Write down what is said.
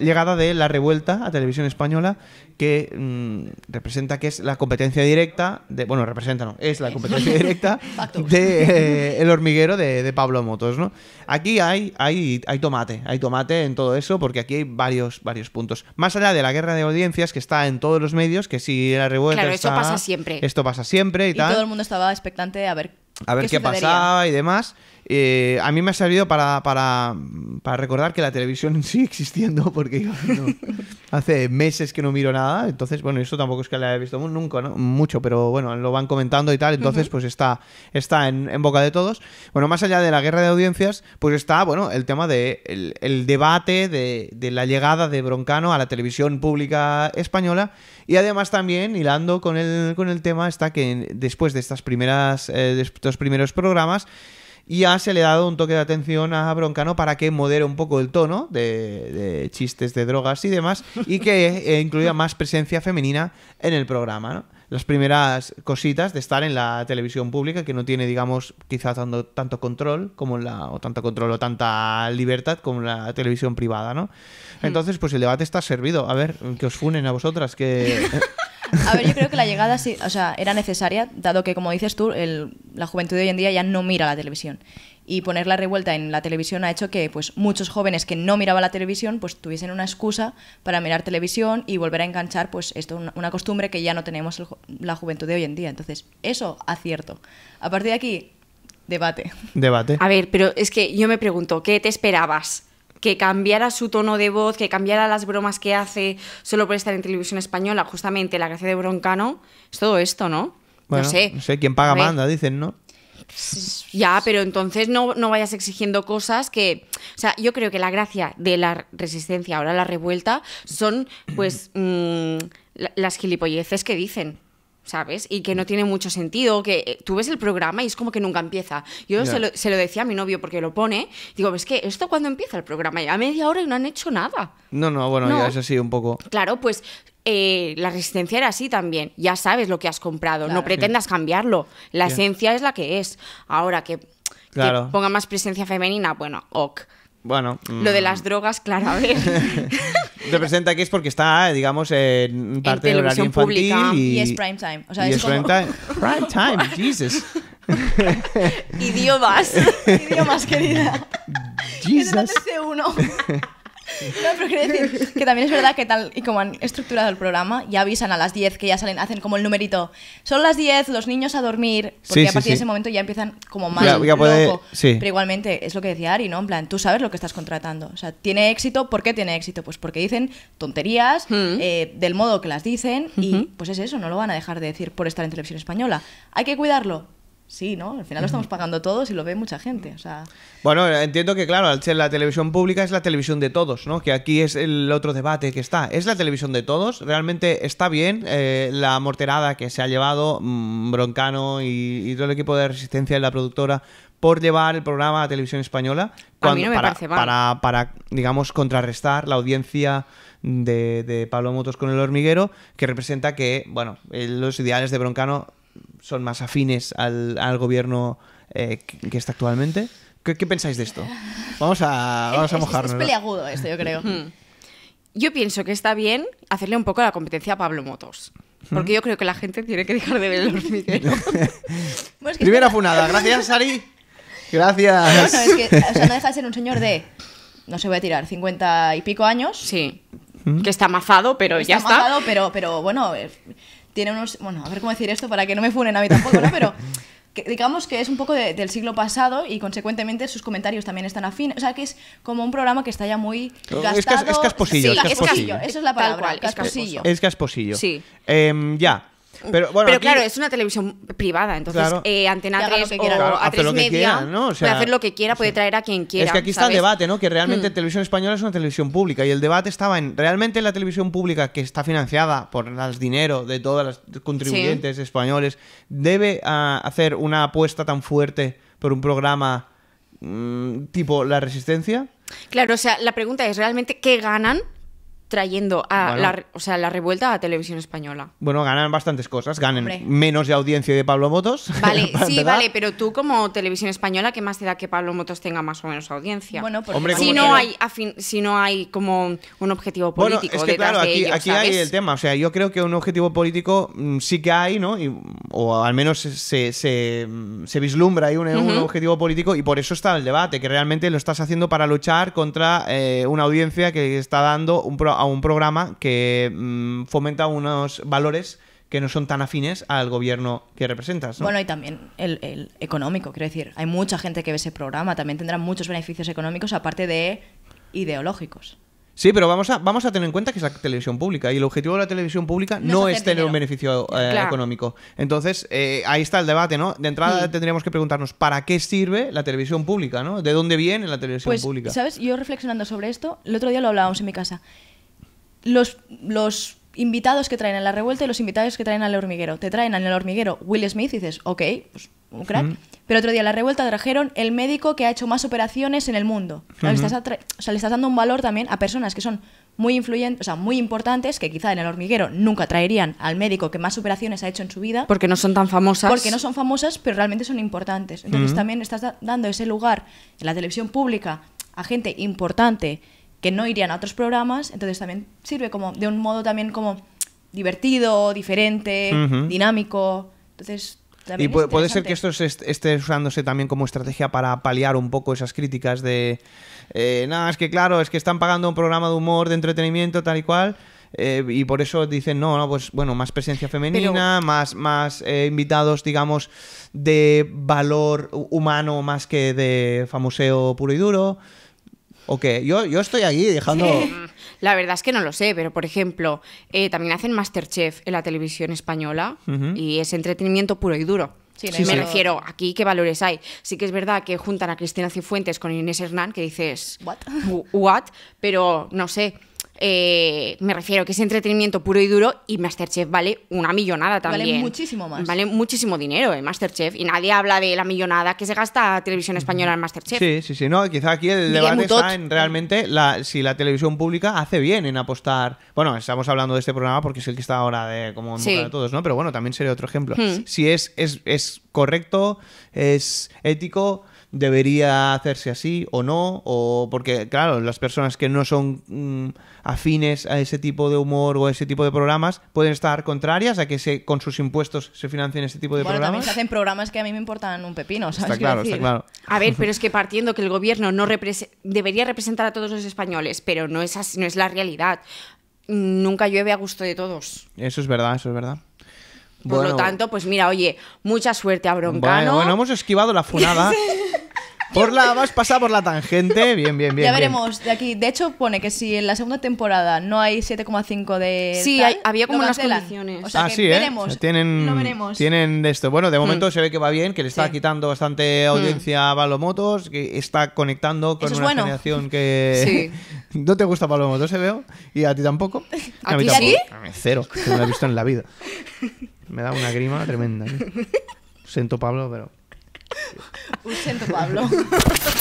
llegada de La Revuelta a Televisión Española, que mm, representa que es la competencia directa, de, bueno, representa no, es la competencia directa de eh, El Hormiguero de, Pablo Motos, ¿no? Aquí hay, hay, hay tomate, hay tomate en todo eso, porque aquí hay varios, varios puntos. Más allá de la guerra de audiencias, que está en todos los medios, que si La Revuelta Claro, está, pasa siempre. Esto pasa siempre y, todo el mundo estaba expectante a ver a ver qué pasaba y demás. Eh, a mí me ha servido para, recordar que la televisión sigue existiendo, porque hace meses que no miro nada. Entonces, bueno, esto tampoco es que la haya visto nunca, ¿no? mucho, pero bueno, lo van comentando y tal. Entonces, pues está, está en, boca de todos. Bueno, más allá de la guerra de audiencias, pues está, bueno, el tema de debate de, la llegada de Broncano a la televisión pública española. Y además también, hilando con el, con el tema, está que después de estas primeras, eh, de estos primeros programas, y ya se le ha dado un toque de atención a Broncano para que modere un poco el tono de, chistes de drogas y demás y que eh, incluya más presencia femenina en el programa. ¿no? Las primeras cositas de estar en la televisión pública que no tiene, digamos, quizás tanto, tanto control como la, o tanto control o tanta libertad como la televisión privada, ¿no? Hmm. Entonces, pues el debate está servido. A ver, que os funen a vosotras, que... A ver, yo creo que la llegada sí, o sea, era necesaria, dado que, como dices tú, la juventud de hoy en día ya no mira la televisión. Y poner la revuelta en la televisión ha hecho que pues, muchos jóvenes que no miraban la televisión pues, tuviesen una excusa para mirar televisión y volver a enganchar pues, esto, una, costumbre que ya no tenemos la juventud de hoy en día. Entonces, eso acierto. A partir de aquí, debate. Debate. A ver, pero es que yo me pregunto, ¿qué te esperabas? que cambiara su tono de voz, que cambiara las bromas que hace solo por estar en televisión española, justamente la gracia de Broncano, es todo esto, ¿no? no sé. No sé, quién paga manda, dicen, ¿no? Ya, pero entonces no, no vayas exigiendo cosas que. O sea, yo creo que la gracia de la resistencia, ahora la revuelta, son pues mm, las gilipolleces que dicen. ¿sabes? Y que no tiene mucho sentido, que eh, tú ves el programa y es como que nunca empieza. Yo se, lo, decía a mi novio porque lo pone, digo, es que esto cuando empieza el programa, ya a media hora y no han hecho nada. No, no, bueno, eso ya es así un poco. Claro, pues eh, la resistencia era así también, ya sabes lo que has comprado, no pretendas cambiarlo, la esencia es la que es. Ahora que, ponga más presencia femenina, bueno, ok. Bueno. Lo de mm. las drogas, claro, a ver. representa que es porque está, digamos, en parte del horario infantil. Y, y, es prime time. O sea, es, como... prime time. Prime time, Jesus. Idiomas. Idiomas, querida. Jesus. uno. No, pero quiero decir que también es verdad que tal y como han estructurado el programa, ya avisan a las 10 que ya salen, hacen como el numerito. Son las 10, los niños a dormir, porque a partir de ese momento ya empiezan como más Pero igualmente, es lo que decía Ari, ¿no? En plan, tú sabes lo que estás contratando. O sea, ¿tiene éxito? ¿Por qué tiene éxito? Pues porque dicen tonterías hmm. eh, del modo que las dicen y pues es eso, no lo van a dejar de decir por estar en televisión española. ¿Hay que cuidarlo? sí, ¿no? Al final lo estamos pagando todos y lo ve mucha gente. O sea... Bueno, entiendo que, claro, la televisión pública es la televisión de todos, ¿no? Que aquí es el otro debate que está. ¿Es la televisión de todos? ¿Realmente está bien eh, la morterada que se ha llevado mm, Broncano y, todo el equipo de resistencia de la productora por llevar el programa a televisión española? a mí no me para, parece Para, digamos, contrarrestar la audiencia. De, de Pablo Motos con el hormiguero, que representa que, bueno, eh, los ideales de Broncano son más afines al, al gobierno eh, que, está actualmente. ¿Qué, pensáis de esto? Vamos a, vamos a mojarnos. Es, peleagudo esto, yo creo. Hmm. Yo pienso que está bien hacerle un poco la competencia a Pablo Motos. Porque hmm. yo creo que la gente tiene que dejar de ver el hormiguero. Primera funada. Gracias, Sari. Gracias. Bueno, es que o no deja de ser un señor de, no se voy a tirar, 50 y pico años. Sí. Hmm. Que está amazado pero ya está. Está pero, pero bueno, eh, tiene unos... Bueno, a ver cómo decir esto para que no me funen a mí tampoco, ¿no? Pero... digamos que es un poco del siglo pasado y consecuentemente sus comentarios también están afines. O sea, que es como un programa que está ya muy gastado. Es, casposillo. es casposillo. es casposillo. Eso es la palabra. Cual, casposillo. Es casposillo. Sí. Em, ya, pero, claro, es una televisión privada, entonces eh, Antena o a media puede hacer lo que quiera, puede traer a quien quiera. Es que aquí está el debate, ¿no? Que realmente la hmm. televisión española es una televisión pública y el debate estaba en realmente la televisión pública que está financiada por el dinero de todos los contribuyentes españoles debe ah, hacer una apuesta tan fuerte por un programa mm, tipo La Resistencia. Claro, o sea, la pregunta es realmente qué ganan trayendo a la, o sea, la revuelta a televisión española. Bueno, ganan bastantes cosas, ganan menos de audiencia de Pablo Motos. Vale, sí, vale, pero tú como televisión española, ¿qué más te da que Pablo Motos tenga más o menos audiencia? Bueno, Hombre, si no hay si no hay como un objetivo político es claro, aquí, hay el tema, o sea, yo creo que un objetivo político mm, sí que hay, ¿no? o al menos se, mm, vislumbra ahí un, objetivo político y por eso está el debate, que realmente lo estás haciendo para luchar contra eh, una audiencia que está dando un programa a un programa que mm, fomenta unos valores que no son tan afines al gobierno que representas. Bueno, y también el, económico, quiero decir, hay mucha gente que ve ese programa, también tendrá muchos beneficios económicos aparte de ideológicos. Sí, pero vamos a, vamos a tener en cuenta que es la televisión pública y el objetivo de la televisión pública no, es tener un beneficio eh, económico. Entonces, eh, ahí está el debate, ¿no? De entrada tendríamos que preguntarnos, ¿para qué sirve la televisión pública, ¿no? ¿De dónde viene la televisión pues, pública? Sabes, yo reflexionando sobre esto, el otro día lo hablábamos en mi casa los, los invitados que traen a la revuelta y los invitados que traen al hormiguero. Te traen al hormiguero Will Smith y dices, ok, pues un crack. Pero otro día a la revuelta trajeron el médico que ha hecho más operaciones en el mundo. estás o sea, le estás dando un valor también a personas que son muy influyentes, o sea, muy importantes, que quizá en el hormiguero nunca traerían al médico que más operaciones ha hecho en su vida. Porque no son tan famosas. Porque no son famosas, pero realmente son importantes. Entonces también estás dando ese lugar en la televisión pública a gente importante que no irían a otros programas, entonces también sirve como de un modo también como divertido, diferente, dinámico. Entonces, y puede, ser que esto esté usándose también como estrategia para paliar un poco esas críticas de, eh, nada, es que claro, es que están pagando un programa de humor, de entretenimiento, tal y cual. Eh, y por eso dicen, no, pues bueno, más presencia femenina, más, más eh, invitados, digamos, de valor humano más que de famoseo puro y duro. ¿O qué? Yo, estoy allí, dejando... La verdad es que no lo sé, pero por ejemplo, eh, también hacen Masterchef en la televisión española y es entretenimiento puro y duro. Sí, me refiero aquí qué valores hay. Sí que es verdad que juntan a Cristina Cifuentes con Inés Hernán, que dices, ¿what? ¿What? Pero no sé, eh, me refiero que es entretenimiento puro y duro y Masterchef vale una millonada también. Vale muchísimo más. Vale muchísimo dinero en eh, Masterchef y nadie habla de la millonada que se gasta televisión española en Masterchef. Sí, sí, sí. No, quizá aquí el debate está en realmente si la televisión pública hace bien en apostar. Bueno, estamos hablando de este programa porque es el que está ahora de como en de todos, ¿no? Pero bueno, también sería otro ejemplo. Hmm. Si es, es, es correcto, es ético debería hacerse así o no, o porque, claro, las personas que no son mm, afines a ese tipo de humor o a ese tipo de programas pueden estar contrarias a que se, con sus impuestos se financien ese tipo de programas. También se hacen programas que a mí me importan un pepino, Está claro, Está claro. A ver, pero es que partiendo que el gobierno no debería representar a todos los españoles, pero no es así, no es la realidad. Nunca llueve a gusto de todos. Eso es verdad, eso es verdad. Por lo tanto, pues mira, oye, mucha suerte a Broncano. Bueno, bueno hemos esquivado la funada. Por la, vas pasa por la tangente, bien, bien, bien. Ya veremos de aquí. De hecho, pone que si en la segunda temporada no hay 7,5 de. Sí, había como unas relaciones condiciones. ah, sí, ¿eh? tienen, veremos. Tienen de esto. Bueno, de hmm. momento se ve que va bien, que le está quitando bastante hmm. audiencia a Balomotos que está conectando con una generación que. no te gusta Balomotos se ¿eh, veo. Y a ti tampoco. ¿A, mí Cero, que no lo he visto en la vida. Me da una grima tremenda. Sento Siento Pablo, pero. Un siento, Pablo.